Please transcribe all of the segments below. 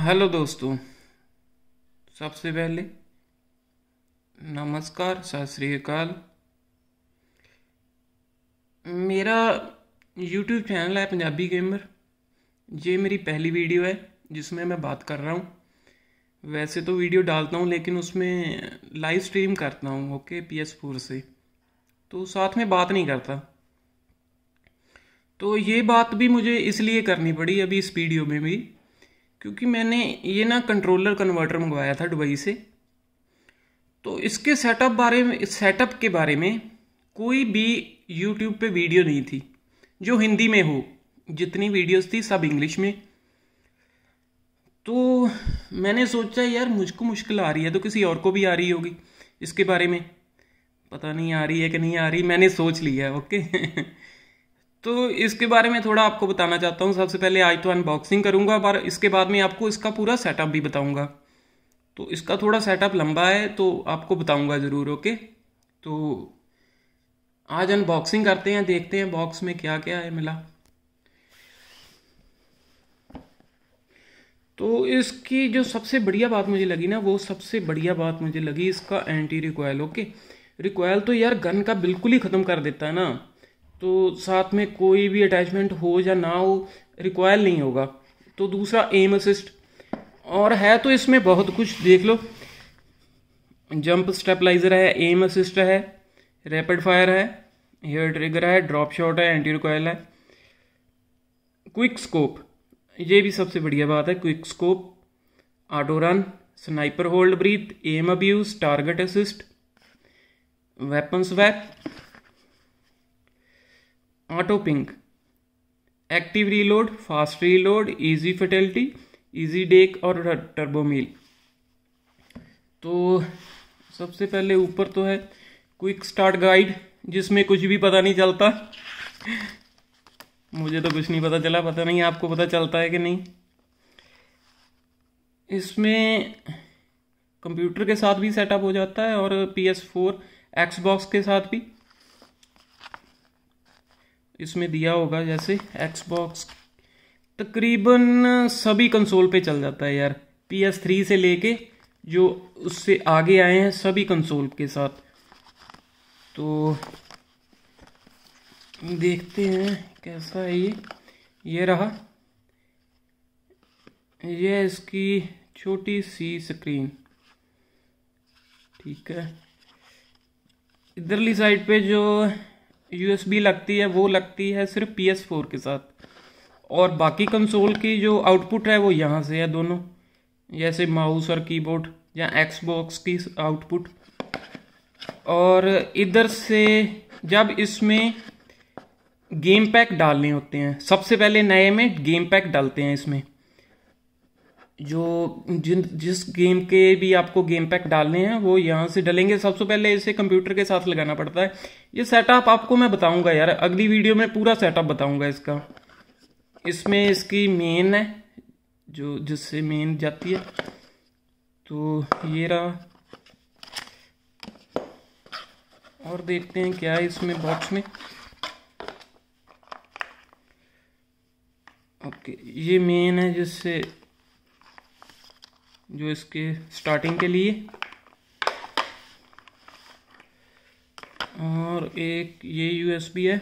hello दोस्तों सबसे पहले नमस्कार सत श्रीकाल मेरा यूट्यूब चैनल है पंजाबी गेमर ये मेरी पहली वीडियो है जिसमें मैं बात कर रहा हूँ वैसे तो वीडियो डालता हूँ लेकिन उसमें लाइव स्ट्रीम करता हूँ ओके पी एस फोर से तो साथ में बात नहीं करता तो ये बात भी मुझे इसलिए करनी पड़ी अभी इस वीडियो में भी क्योंकि मैंने ये ना कंट्रोलर कन्वर्टर मंगवाया था दुबई से तो इसके सेटअप बारे में सेटअप के बारे में कोई भी यूट्यूब पे वीडियो नहीं थी जो हिंदी में हो जितनी वीडियोस थी सब इंग्लिश में तो मैंने सोचा यार मुझको मुश्किल आ रही है तो किसी और को भी आ रही होगी इसके बारे में पता नहीं आ रही है कि नहीं आ रही मैंने सोच लिया ओके तो इसके बारे में थोड़ा आपको बताना चाहता हूँ सबसे पहले आज तो अनबॉक्सिंग करूँगा पर इसके बाद में आपको इसका पूरा सेटअप भी बताऊँगा तो इसका थोड़ा सेटअप लंबा है तो आपको बताऊँगा ज़रूर ओके तो आज अनबॉक्सिंग करते हैं देखते हैं बॉक्स में क्या क्या है मिला तो इसकी जो सबसे बढ़िया बात मुझे लगी ना वो सबसे बढ़िया बात मुझे लगी इसका एंटी रिकॉयल ओके रिकॉयल तो यार गन का बिल्कुल ही ख़त्म कर देता है ना तो साथ में कोई भी अटैचमेंट हो या ना हो रिक्वायर नहीं होगा तो दूसरा एम असिस्ट और है तो इसमें बहुत कुछ देख लो जंप स्टेपलाइजर है एम असिस्ट है रैपिड फायर है हेयर ट्रिगर है ड्रॉप शॉट है एंटी रिकॉयल है क्विक स्कोप ये भी सबसे बढ़िया बात है quick scope auto run sniper hold breath aim abuse target assist weapon swap auto pink active reload fast reload easy fertility easy deck और टर्बोमील तो सबसे पहले ऊपर तो है क्विक स्टार्ट गाइड जिसमें कुछ भी पता नहीं चलता मुझे तो कुछ नहीं पता चला पता नहीं आपको पता चलता है कि नहीं इसमें कंप्यूटर के साथ भी सेटअप हो जाता है और पी एस फोर एक्सबॉक्स के साथ भी इसमें दिया होगा जैसे एक्सबॉक्स तकरीबन सभी कंसोल पे चल जाता है यार पी एस थ्री से लेके जो उससे आगे आए हैं सभी कंसोल के साथ तो देखते हैं कैसा है ये ये रहा ये इसकी छोटी सी स्क्रीन ठीक है इधरली साइड पे जो यूएसबी लगती है वो लगती है सिर्फ पी एस फोर के साथ और बाकी कंसोल की जो आउटपुट है वो यहाँ से है दोनों जैसे माउस और कीबोर्ड या एक्सबॉक्स की आउटपुट और इधर से जब इसमें गेम पैक डालने होते हैं सबसे पहले नए में गेम पैक डालते हैं इसमें जो जिन जिस गेम के भी आपको गेम पैक डालने हैं वो यहाँ से डलेंगे सबसे पहले इसे कंप्यूटर के साथ लगाना पड़ता है ये सेटअप आपको मैं बताऊंगा यार अगली वीडियो में पूरा सेटअप बताऊंगा इसका इसमें इसकी मेन है जो जिससे मेन जाती है तो ये रहा और देखते हैं क्या है इसमें बॉक्स में ओके ये मेन है जिससे जो इसके स्टार्टिंग के लिए और एक ये यूएसबी है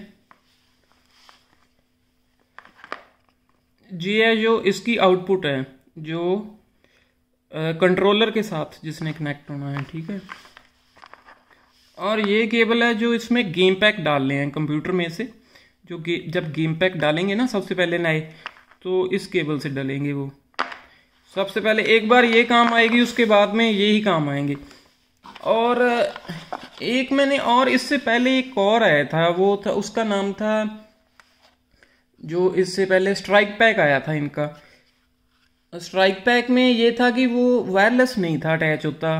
जी है जो इसकी आउटपुट है जो कंट्रोलर के साथ जिसने कनेक्ट होना है ठीक है और ये केबल है जो इसमें गेम पैक डालने हैं कंप्यूटर में से जो गे, जब गेम पैक डालेंगे ना सबसे पहले नए तो इस केबल से डालेंगे वो सबसे पहले एक बार ये काम आएगी उसके बाद में ये ही काम आएंगे और एक मैंने और इससे पहले एक और आया था वो था उसका नाम था जो इससे पहले स्ट्राइक पैक आया था इनका स्ट्राइक पैक में ये था कि वो वायरलेस नहीं था अटैच होता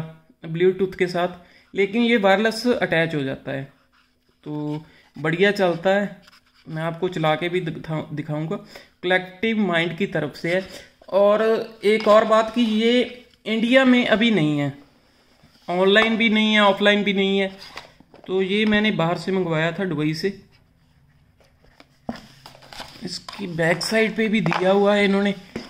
ब्लूटूथ के साथ लेकिन ये वायरलेस अटैच हो जाता है तो बढ़िया चलता है मैं आपको चला के भी दिखा कलेक्टिव माइंड की तरफ से है और एक और बात कि ये इंडिया में अभी नहीं है ऑनलाइन भी नहीं है ऑफलाइन भी नहीं है तो ये मैंने बाहर से मंगवाया था दुबई से इसकी बैक साइड पे भी दिया हुआ है इन्होंने